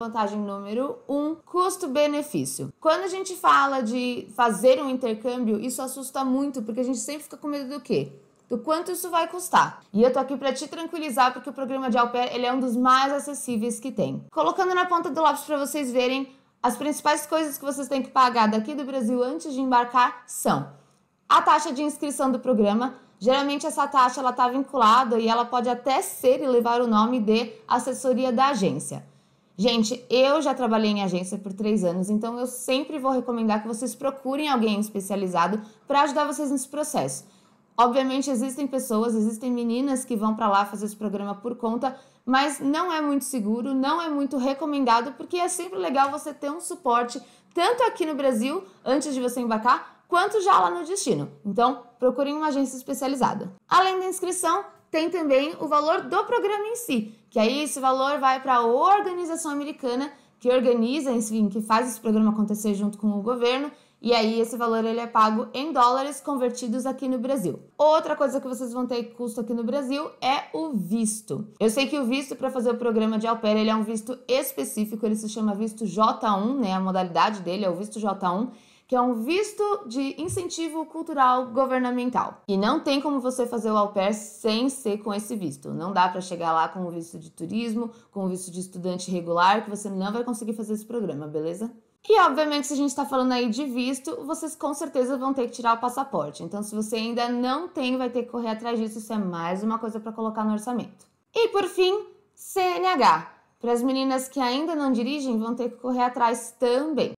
Vantagem número 1, um, custo-benefício. Quando a gente fala de fazer um intercâmbio, isso assusta muito, porque a gente sempre fica com medo do quê? do quanto isso vai custar. E eu tô aqui para te tranquilizar porque o programa de au pair, ele é um dos mais acessíveis que tem. Colocando na ponta do lápis para vocês verem, as principais coisas que vocês têm que pagar daqui do Brasil antes de embarcar são a taxa de inscrição do programa. Geralmente essa taxa ela está vinculada e ela pode até ser e levar o nome de assessoria da agência. Gente, eu já trabalhei em agência por três anos, então eu sempre vou recomendar que vocês procurem alguém especializado para ajudar vocês nesse processo. Obviamente, existem pessoas, existem meninas que vão para lá fazer esse programa por conta, mas não é muito seguro, não é muito recomendado, porque é sempre legal você ter um suporte, tanto aqui no Brasil, antes de você embarcar, quanto já lá no destino. Então, procurem uma agência especializada. Além da inscrição, tem também o valor do programa em si, que aí esse valor vai para a organização americana que organiza, enfim, que faz esse programa acontecer junto com o governo e aí esse valor ele é pago em dólares convertidos aqui no Brasil. Outra coisa que vocês vão ter custo aqui no Brasil é o visto. Eu sei que o visto para fazer o programa de Alper ele é um visto específico, ele se chama visto J1, né? A modalidade dele é o visto J1 que é um visto de incentivo cultural governamental. E não tem como você fazer o au pair sem ser com esse visto. Não dá para chegar lá com o visto de turismo, com o visto de estudante regular, que você não vai conseguir fazer esse programa, beleza? E obviamente, se a gente está falando aí de visto, vocês com certeza vão ter que tirar o passaporte. Então, se você ainda não tem, vai ter que correr atrás disso. Isso é mais uma coisa para colocar no orçamento. E por fim, CNH. Para as meninas que ainda não dirigem, vão ter que correr atrás também.